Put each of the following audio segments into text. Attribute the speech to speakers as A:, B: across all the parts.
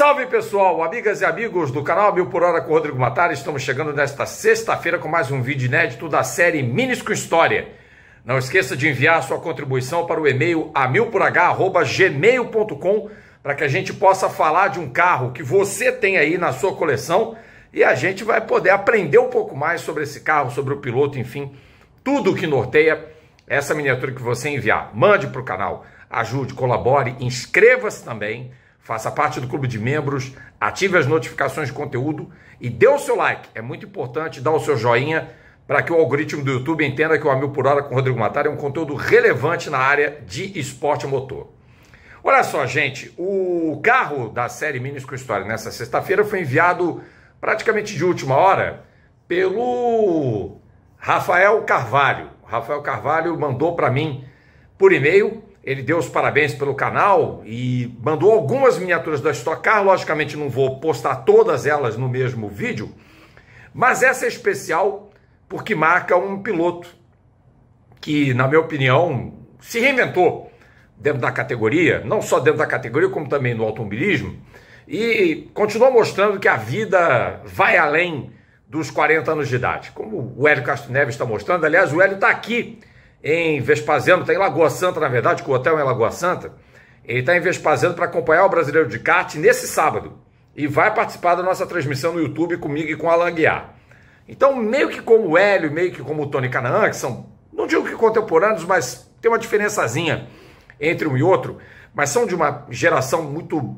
A: Salve pessoal, amigas e amigos do canal Mil Por Hora com Rodrigo Matar. Estamos chegando nesta sexta-feira com mais um vídeo inédito da série Minis com História. Não esqueça de enviar sua contribuição para o e-mail amilporh@gmail.com para que a gente possa falar de um carro que você tem aí na sua coleção e a gente vai poder aprender um pouco mais sobre esse carro, sobre o piloto, enfim, tudo que norteia essa miniatura que você enviar. Mande para o canal, ajude, colabore, inscreva-se também faça parte do clube de membros, ative as notificações de conteúdo e dê o seu like. É muito importante dar o seu joinha para que o algoritmo do YouTube entenda que o Amil por Hora com Rodrigo Matar é um conteúdo relevante na área de esporte motor. Olha só, gente, o carro da série Minis com História nessa sexta-feira foi enviado praticamente de última hora pelo Rafael Carvalho. Rafael Carvalho mandou para mim por e-mail ele deu os parabéns pelo canal e mandou algumas miniaturas da Stock Car. Logicamente, não vou postar todas elas no mesmo vídeo, mas essa é especial porque marca um piloto que, na minha opinião, se reinventou dentro da categoria, não só dentro da categoria, como também no automobilismo, e continuou mostrando que a vida vai além dos 40 anos de idade, como o Hélio Castro Neves está mostrando. Aliás, o Hélio está aqui em Vespasiano, está em Lagoa Santa, na verdade, com o hotel é em Lagoa Santa. Ele está em Vespasiano para acompanhar o Brasileiro de Kart nesse sábado. E vai participar da nossa transmissão no YouTube comigo e com Alan Guiar. Então, meio que como o Hélio, meio que como o Tony Canaan, que são, não digo que contemporâneos, mas tem uma diferençazinha entre um e outro, mas são de uma geração muito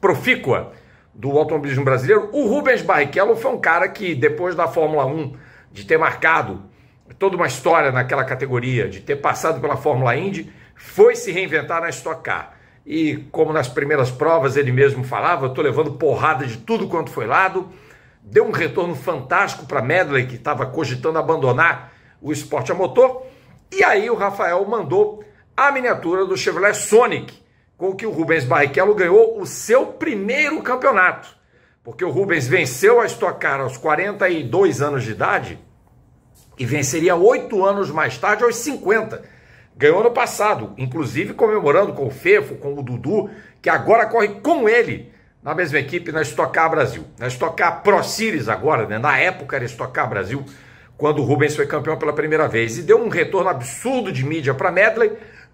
A: profícua do automobilismo brasileiro. O Rubens Barrichello foi um cara que, depois da Fórmula 1, de ter marcado é toda uma história naquela categoria, de ter passado pela Fórmula Indy, foi se reinventar na Stock Car. E como nas primeiras provas ele mesmo falava, eu estou levando porrada de tudo quanto foi lado, deu um retorno fantástico para Medley, que estava cogitando abandonar o esporte a motor, e aí o Rafael mandou a miniatura do Chevrolet Sonic, com que o Rubens Barrichello ganhou o seu primeiro campeonato, porque o Rubens venceu a Stock Car aos 42 anos de idade, e venceria oito anos mais tarde, aos 50. Ganhou no passado, inclusive comemorando com o Fefo, com o Dudu, que agora corre com ele na mesma equipe na Stock Car Brasil. Na Stock Car Pro Series agora, né? na época era Stock Car Brasil, quando o Rubens foi campeão pela primeira vez. E deu um retorno absurdo de mídia para Medley,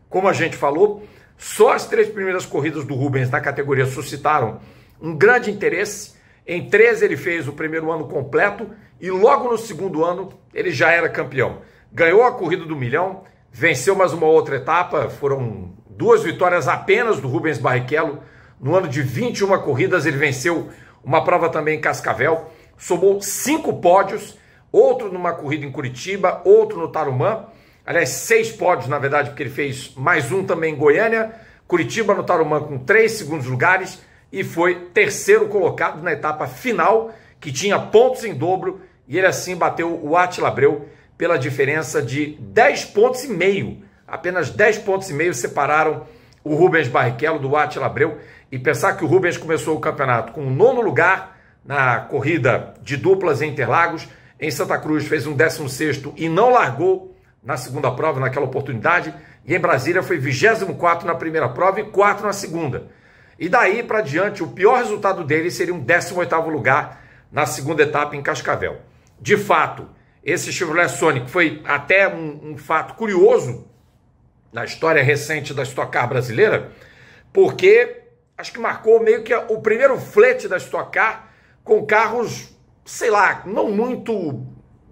A: como a gente falou. Só as três primeiras corridas do Rubens na categoria suscitaram um grande interesse. Em três ele fez o primeiro ano completo e logo no segundo ano ele já era campeão. Ganhou a corrida do milhão, venceu mais uma outra etapa, foram duas vitórias apenas do Rubens Barrichello. No ano de 21 corridas, ele venceu uma prova também em Cascavel, somou cinco pódios, outro numa corrida em Curitiba, outro no Tarumã. Aliás, seis pódios, na verdade, porque ele fez mais um também em Goiânia, Curitiba no Tarumã com três segundos lugares e foi terceiro colocado na etapa final, que tinha pontos em dobro e ele assim bateu o Atila Abreu pela diferença de 10 pontos e meio. Apenas 10 pontos e meio separaram o Rubens Barrichello do Atila Abreu. E pensar que o Rubens começou o campeonato com o nono lugar na corrida de duplas em Interlagos. Em Santa Cruz fez um 16 e não largou na segunda prova, naquela oportunidade. E em Brasília foi 24 na primeira prova e 4 na segunda. E daí para diante, o pior resultado dele seria um 18º lugar na segunda etapa em Cascavel de fato, esse Chevrolet Sonic foi até um, um fato curioso na história recente da Stock Car brasileira, porque acho que marcou meio que o primeiro flete da Stock Car com carros, sei lá, não muito.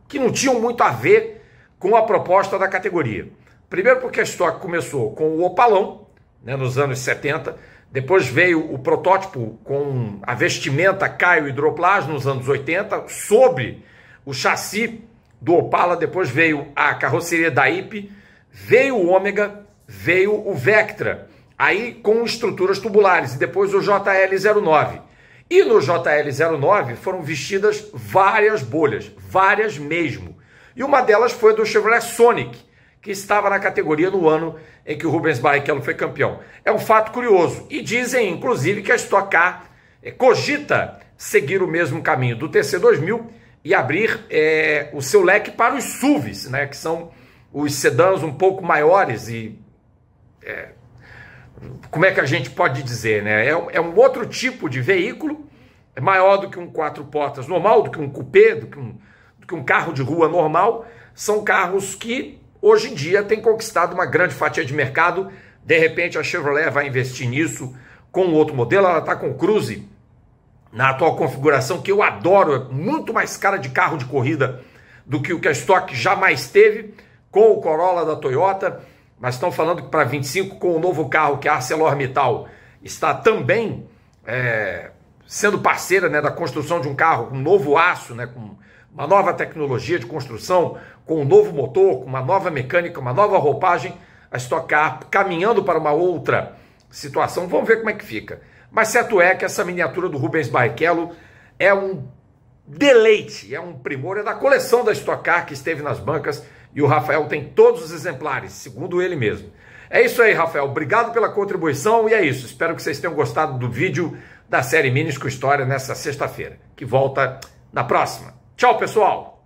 A: que não tinham muito a ver com a proposta da categoria. Primeiro, porque a Stock começou com o Opalão, né, nos anos 70, depois veio o protótipo com a vestimenta Caio Hidroplas nos anos 80, sobre o chassi do Opala, depois veio a carroceria da IP, veio o Ômega, veio o Vectra, aí com estruturas tubulares, e depois o JL09. E no JL09 foram vestidas várias bolhas, várias mesmo. E uma delas foi do Chevrolet Sonic, que estava na categoria no ano em que o Rubens Barrichello foi campeão. É um fato curioso. E dizem, inclusive, que a Stock Car eh, cogita seguir o mesmo caminho do TC2000 e abrir é, o seu leque para os SUVs, né, que são os sedãs um pouco maiores e é, como é que a gente pode dizer, né? É, é, um outro tipo de veículo, é maior do que um quatro portas normal, do que um cupê, do que um, do que um carro de rua normal. São carros que hoje em dia têm conquistado uma grande fatia de mercado. De repente a Chevrolet vai investir nisso com outro modelo, ela está com o Cruze na atual configuração, que eu adoro, é muito mais cara de carro de corrida do que o que a Stock jamais teve, com o Corolla da Toyota, mas estão falando que para 25, com o novo carro que é a ArcelorMittal está também é, sendo parceira né, da construção de um carro com um novo aço, né, com uma nova tecnologia de construção, com um novo motor, com uma nova mecânica, uma nova roupagem, a Stock Car caminhando para uma outra situação. Vamos ver como é que fica. Mas certo é que essa miniatura do Rubens Barrichello é um deleite, é um primor, é da coleção da Stock Car que esteve nas bancas e o Rafael tem todos os exemplares, segundo ele mesmo. É isso aí, Rafael. Obrigado pela contribuição e é isso. Espero que vocês tenham gostado do vídeo da série Minis com História nessa sexta-feira, que volta na próxima. Tchau, pessoal!